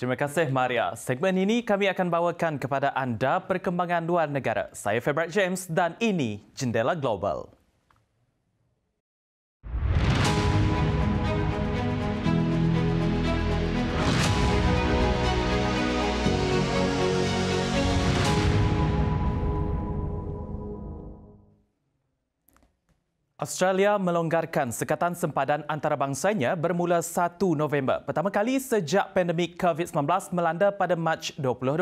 Terima kasih Maria. Segmen ini kami akan bawakan kepada anda perkembangan luar negara. Saya Febrat James dan ini Jendela Global. Australia melonggarkan sekatan sempadan antarabangsanya bermula 1 November. Pertama kali sejak pandemik COVID-19 melanda pada Mac 2020.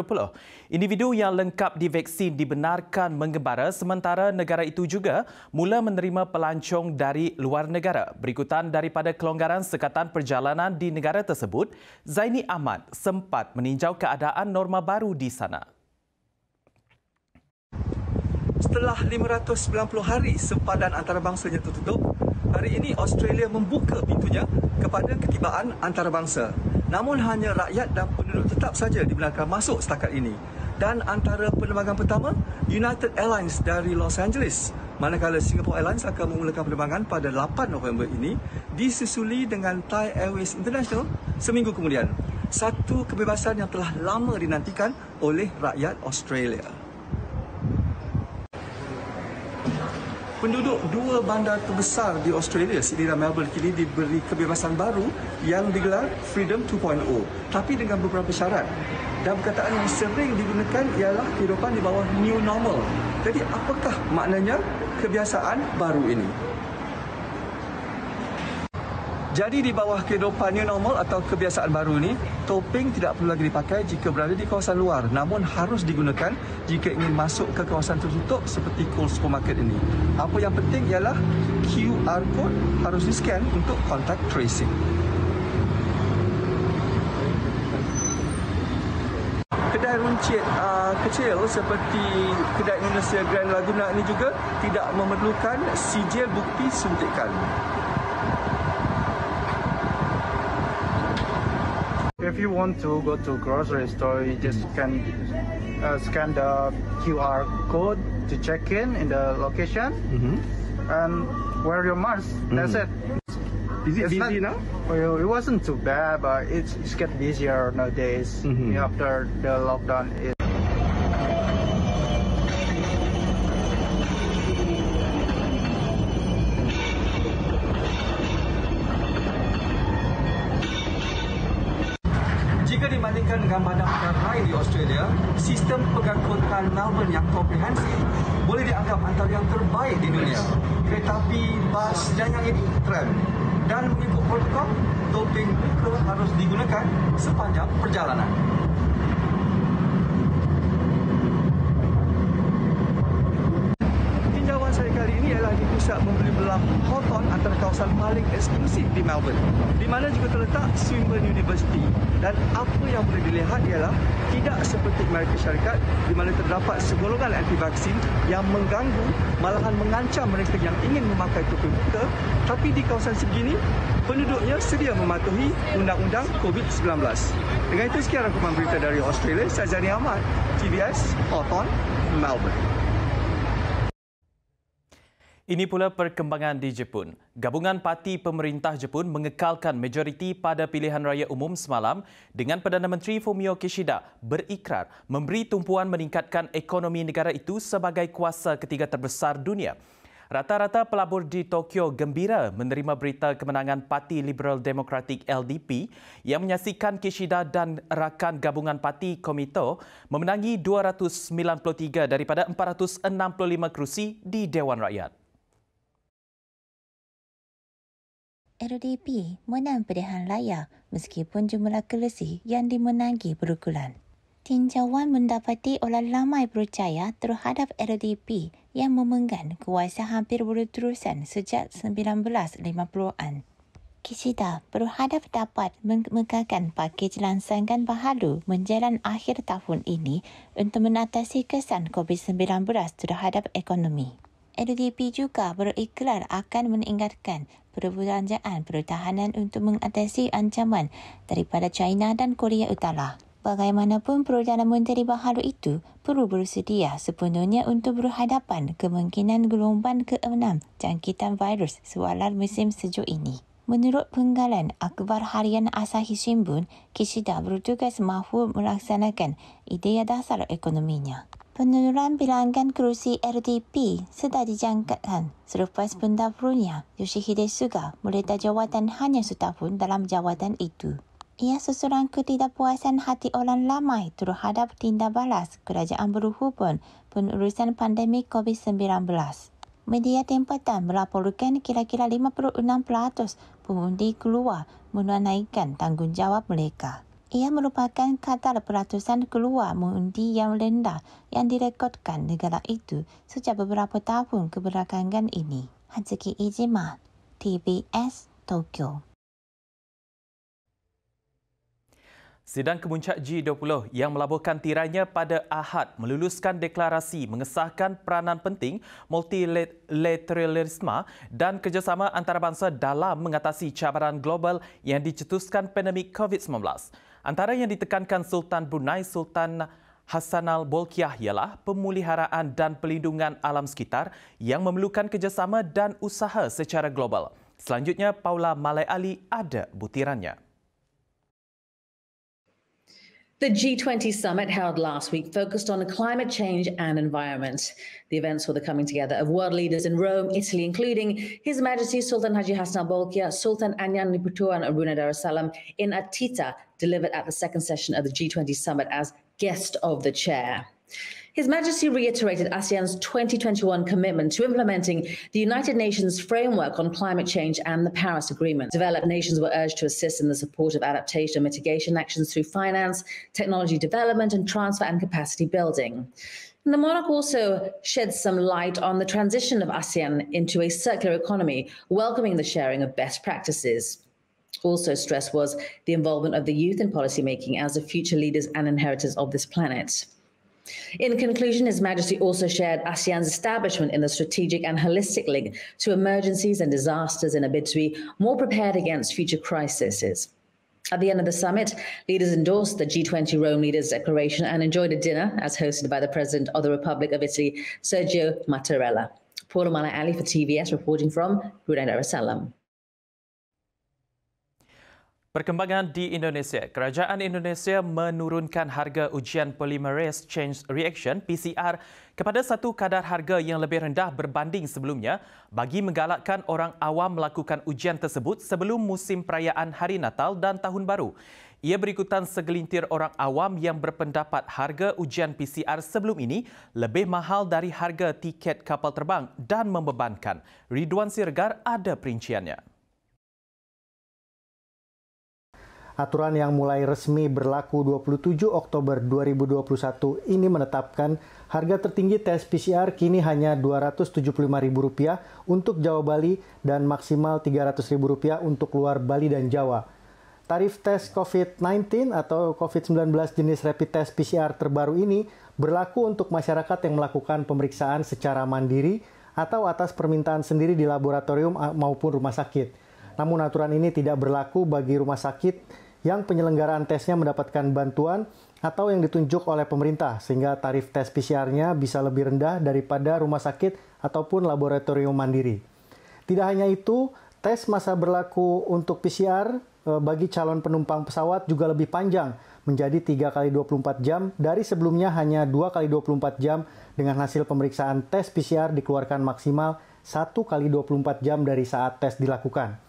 Individu yang lengkap divaksin dibenarkan mengembara sementara negara itu juga mula menerima pelancong dari luar negara. Berikutan daripada kelonggaran sekatan perjalanan di negara tersebut, Zaini Ahmad sempat meninjau keadaan norma baru di sana setelah 590 hari sempadan antarabangsanya tertutup, hari ini Australia membuka pintunya kepada ketibaan antarabangsa. Namun hanya rakyat dan penduduk tetap saja dibenarkan masuk setakat ini. Dan antara penerbangan pertama, United Airlines dari Los Angeles. Manakala Singapore Airlines akan memulakan penerbangan pada 8 November ini disusuli dengan Thai Airways International seminggu kemudian. Satu kebebasan yang telah lama dinantikan oleh rakyat Australia. penduduk dua bandar terbesar di Australia, Sydney dan Melbourne kini diberi kebebasan baru yang digelar Freedom 2.0 tapi dengan beberapa syarat. Dan perkataan yang sering digunakan ialah kehidupan di bawah new normal. Jadi apakah maknanya kebiasaan baru ini? Jadi di bawah kehidupan new normal atau kebiasaan baru ini, topeng tidak perlu lagi dipakai jika berada di kawasan luar namun harus digunakan jika ingin masuk ke kawasan tertutup seperti cool supermarket ini. Apa yang penting ialah QR code harus di-scan untuk contact tracing. Kedai runcit uh, kecil seperti Kedai Indonesia Grand Laguna ini juga tidak memerlukan sijil bukti suntikan. if you want to go to grocery store, you just can uh, scan the QR code to check in in the location mm-hmm. and wear your mask. Mm. That's it. Is it it's busy not, now? Well, it wasn't too bad, but it's, it's get busier nowadays mm-hmm. after the lockdown. It, merupakan kota Melbourne yang komprehensif boleh dianggap antara yang terbaik di dunia. Kereta api, bas dan yang ini, tram. Dan mengikut protokol, topeng muka harus digunakan sepanjang perjalanan. bisa membeli belah Hawthorne antara kawasan paling eksklusif di Melbourne di mana juga terletak Swinburne University dan apa yang boleh dilihat ialah tidak seperti Amerika Syarikat di mana terdapat segolongan anti-vaksin yang mengganggu malahan mengancam mereka yang ingin memakai topi muka tapi di kawasan segini penduduknya sedia mematuhi undang-undang COVID-19. Dengan itu sekian rakaman berita dari Australia, saya Zani Ahmad, TBS, Hawthorne, Melbourne. Ini pula perkembangan di Jepun. Gabungan parti pemerintah Jepun mengekalkan majoriti pada pilihan raya umum semalam dengan Perdana Menteri Fumio Kishida berikrar memberi tumpuan meningkatkan ekonomi negara itu sebagai kuasa ketiga terbesar dunia. Rata-rata pelabur di Tokyo gembira menerima berita kemenangan Parti Liberal Demokratik LDP yang menyaksikan Kishida dan rakan gabungan parti Komito memenangi 293 daripada 465 kerusi di Dewan Rakyat. LDP menang dehan raya meskipun jumlah kerusi yang dimenangi berukulan. Tinjauan mendapati oleh ramai percaya terhadap LDP yang memenggan kuasa hampir berterusan sejak 1950-an. Kishida berhadap dapat mengemukakan pakej lansangan baharu menjelang akhir tahun ini untuk menatasi kesan COVID-19 terhadap ekonomi. LDP juga berikrar akan meningkatkan perbelanjaan pertahanan untuk mengatasi ancaman daripada China dan Korea Utara. Bagaimanapun Perdana Menteri baharu itu perlu bersedia sepenuhnya untuk berhadapan kemungkinan gelombang ke-6 jangkitan virus sewalan musim sejuk ini. Menurut penggalan Akhbar Harian Asahi Shimbun, Kishida bertugas mahu melaksanakan idea dasar ekonominya. Penurunan bilangan kerusi RDP sudah dijangkakan selepas pendahulunya Yoshihide Suga meletak jawatan hanya setahun dalam jawatan itu. Ia susuran ketidakpuasan hati orang ramai terhadap tindak balas kerajaan berhubung penurusan pandemik COVID-19 media tempatan melaporkan kira-kira 56% pengundi keluar menunaikan tanggungjawab mereka. Ia merupakan kadar peratusan keluar mengundi yang rendah yang direkodkan negara itu sejak beberapa tahun kebelakangan ini. Hazuki Ijima, TBS, Tokyo. Sidang kemuncak G20 yang melaburkan tirainya pada Ahad meluluskan deklarasi mengesahkan peranan penting multilateralisme dan kerjasama antarabangsa dalam mengatasi cabaran global yang dicetuskan pandemik COVID-19. Antara yang ditekankan Sultan Brunei Sultan Hassanal Bolkiah ialah pemuliharaan dan pelindungan alam sekitar yang memerlukan kerjasama dan usaha secara global. Selanjutnya, Paula Malai Ali ada butirannya. The G20 summit held last week focused on climate change and environment. The events were the coming together of world leaders in Rome, Italy, including His Majesty Sultan Haji Hassan al Bolkiah, Sultan Anyan Niputu, and Aruna Darussalam in Atita, delivered at the second session of the G20 summit as guest of the chair. His Majesty reiterated ASEAN's 2021 commitment to implementing the United Nations framework on climate change and the Paris Agreement. Developed nations were urged to assist in the support of adaptation and mitigation actions through finance, technology development, and transfer and capacity building. And the monarch also shed some light on the transition of ASEAN into a circular economy, welcoming the sharing of best practices. Also, stressed was the involvement of the youth in policymaking as the future leaders and inheritors of this planet. In conclusion, His Majesty also shared ASEAN's establishment in the strategic and holistic link to emergencies and disasters in a bid to be more prepared against future crises. At the end of the summit, leaders endorsed the G20 Rome Leaders Declaration and enjoyed a dinner as hosted by the President of the Republic of Italy, Sergio Mattarella. Paula Mala Ali for TVS reporting from Brunei Darussalam. Perkembangan di Indonesia, Kerajaan Indonesia menurunkan harga ujian polymerase chain reaction PCR kepada satu kadar harga yang lebih rendah berbanding sebelumnya bagi menggalakkan orang awam melakukan ujian tersebut sebelum musim perayaan Hari Natal dan Tahun Baru. Ia berikutan segelintir orang awam yang berpendapat harga ujian PCR sebelum ini lebih mahal dari harga tiket kapal terbang dan membebankan. Ridwan Sirgar ada perinciannya. Aturan yang mulai resmi berlaku 27 Oktober 2021 ini menetapkan harga tertinggi tes PCR kini hanya Rp275.000 untuk Jawa Bali dan maksimal Rp300.000 untuk luar Bali dan Jawa. Tarif tes COVID-19 atau COVID-19 jenis rapid test PCR terbaru ini berlaku untuk masyarakat yang melakukan pemeriksaan secara mandiri atau atas permintaan sendiri di laboratorium maupun rumah sakit. Namun aturan ini tidak berlaku bagi rumah sakit yang penyelenggaraan tesnya mendapatkan bantuan atau yang ditunjuk oleh pemerintah sehingga tarif tes PCR-nya bisa lebih rendah daripada rumah sakit ataupun laboratorium mandiri. Tidak hanya itu, tes masa berlaku untuk PCR e, bagi calon penumpang pesawat juga lebih panjang menjadi 3 kali 24 jam dari sebelumnya hanya 2 kali 24 jam dengan hasil pemeriksaan tes PCR dikeluarkan maksimal 1 kali 24 jam dari saat tes dilakukan.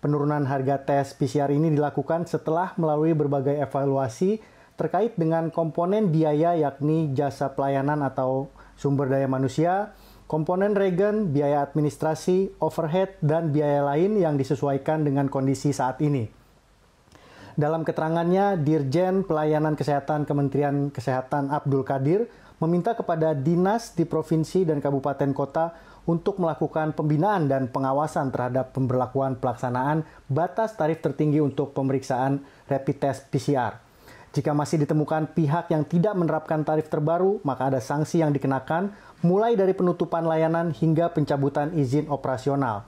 Penurunan harga tes PCR ini dilakukan setelah melalui berbagai evaluasi terkait dengan komponen biaya yakni jasa pelayanan atau sumber daya manusia, komponen regen, biaya administrasi, overhead, dan biaya lain yang disesuaikan dengan kondisi saat ini. Dalam keterangannya, Dirjen Pelayanan Kesehatan Kementerian Kesehatan Abdul Kadir meminta kepada dinas di provinsi dan kabupaten kota untuk melakukan pembinaan dan pengawasan terhadap pemberlakuan pelaksanaan batas tarif tertinggi untuk pemeriksaan rapid test PCR. Jika masih ditemukan pihak yang tidak menerapkan tarif terbaru, maka ada sanksi yang dikenakan mulai dari penutupan layanan hingga pencabutan izin operasional.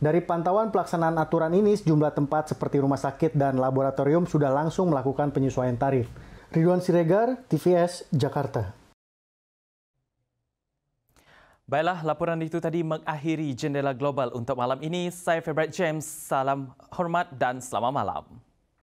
Dari pantauan pelaksanaan aturan ini, sejumlah tempat seperti rumah sakit dan laboratorium sudah langsung melakukan penyesuaian tarif. Ridwan Siregar, TVS, Jakarta. Baiklah, laporan itu tadi mengakhiri jendela global untuk malam ini. Saya Febret James, salam hormat dan selamat malam.